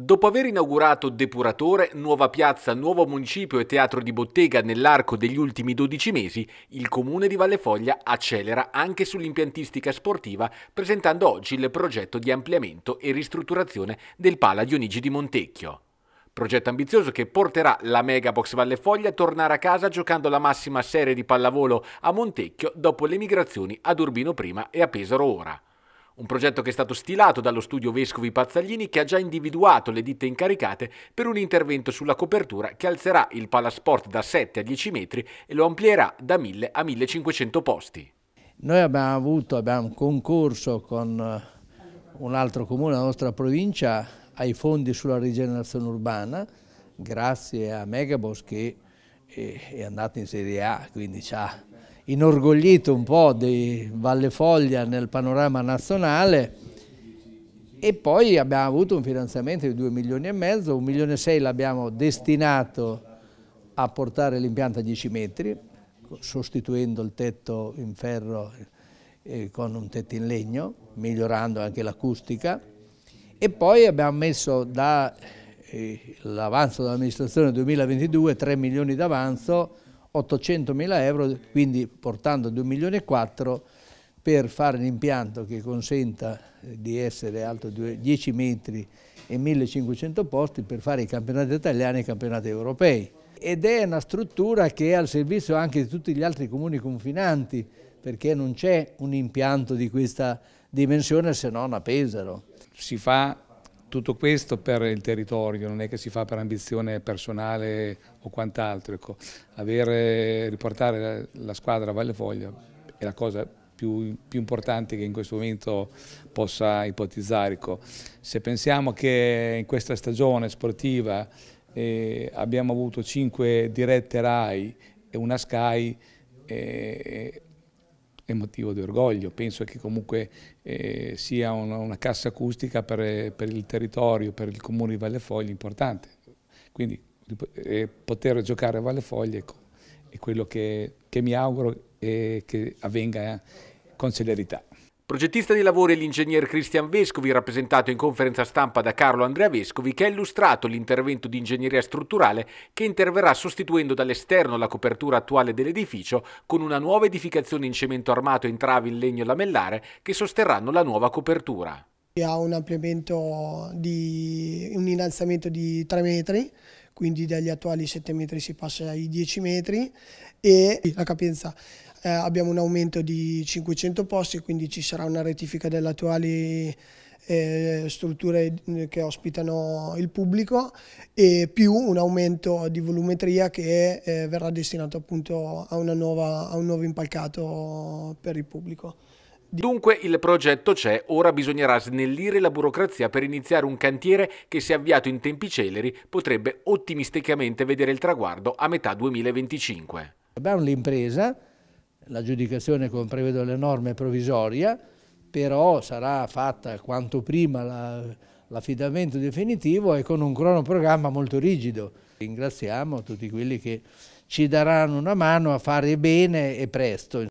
Dopo aver inaugurato Depuratore, nuova piazza, nuovo municipio e teatro di bottega nell'arco degli ultimi 12 mesi, il comune di Vallefoglia accelera anche sull'impiantistica sportiva presentando oggi il progetto di ampliamento e ristrutturazione del Pala Dionigi di Montecchio. Progetto ambizioso che porterà la Megabox Vallefoglia a tornare a casa giocando la massima serie di pallavolo a Montecchio dopo le migrazioni ad Urbino prima e a Pesaro ora. Un progetto che è stato stilato dallo studio Vescovi Pazzaglini che ha già individuato le ditte incaricate per un intervento sulla copertura che alzerà il palasport da 7 a 10 metri e lo amplierà da 1000 a 1500 posti. Noi abbiamo avuto, abbiamo concorso con eh, un altro comune della nostra provincia ai fondi sulla rigenerazione urbana grazie a Megabos che è andato in Serie A, quindi ci ha inorgoglito un po' di Valle Foglia nel panorama nazionale e poi abbiamo avuto un finanziamento di 2 milioni e mezzo, 1 milione e 6 l'abbiamo destinato a portare l'impianto a 10 metri, sostituendo il tetto in ferro eh, con un tetto in legno, migliorando anche l'acustica e poi abbiamo messo dall'avanzo eh, dell'amministrazione 2022 3 milioni d'avanzo 800.000 euro, quindi portando 2 milioni e 4 per fare un impianto che consenta eh, di essere alto 10 metri e 1500 posti per fare i campionati italiani e i campionati europei. Ed è una struttura che è al servizio anche di tutti gli altri comuni confinanti, perché non c'è un impianto di questa dimensione se non a Pesaro. Si fa tutto questo per il territorio, non è che si fa per ambizione personale o quant'altro. Ecco. riportare la squadra a Valle Foglia è la cosa più, più, importante che in questo momento possa ipotizzare. Ecco. Se pensiamo che in questa stagione sportiva eh, abbiamo avuto cinque dirette RAI e una Sky, eh, è motivo di orgoglio. Penso che comunque eh, sia una, una, cassa acustica per, per, il territorio, per il comune di Vallefoglie importante. Quindi eh, poter giocare a Vallefoglie ecco, è quello che, che mi auguro che avvenga con celerità. Progettista di lavori è l'ingegner Cristian Vescovi, rappresentato in conferenza stampa da Carlo Andrea Vescovi, che ha illustrato l'intervento di ingegneria strutturale che interverrà sostituendo dall'esterno la copertura attuale dell'edificio con una nuova edificazione in cemento armato in travi in legno lamellare che sosterranno la nuova copertura. Ha un ampliamento di un innalzamento di 3 metri, quindi dagli attuali 7 metri si passa ai 10 metri e la capienza eh, abbiamo un aumento di 500 posti, quindi ci sarà una rettifica delle attuali eh, strutture eh, che ospitano il pubblico e più un aumento di volumetria che eh, verrà destinato appunto a, nuova, a un nuovo impalcato per il pubblico. Dunque il progetto c'è, ora bisognerà snellire la burocrazia per iniziare un cantiere che se avviato in tempi celeri potrebbe ottimisticamente vedere il traguardo a metà 2025. Abbiamo l'impresa l'aggiudicazione come prevedono le norme è provvisoria, però sarà fatta quanto prima l'affidamento la, definitivo e con un cronoprogramma molto rigido. Ringraziamo tutti quelli che ci daranno una mano a fare bene e presto.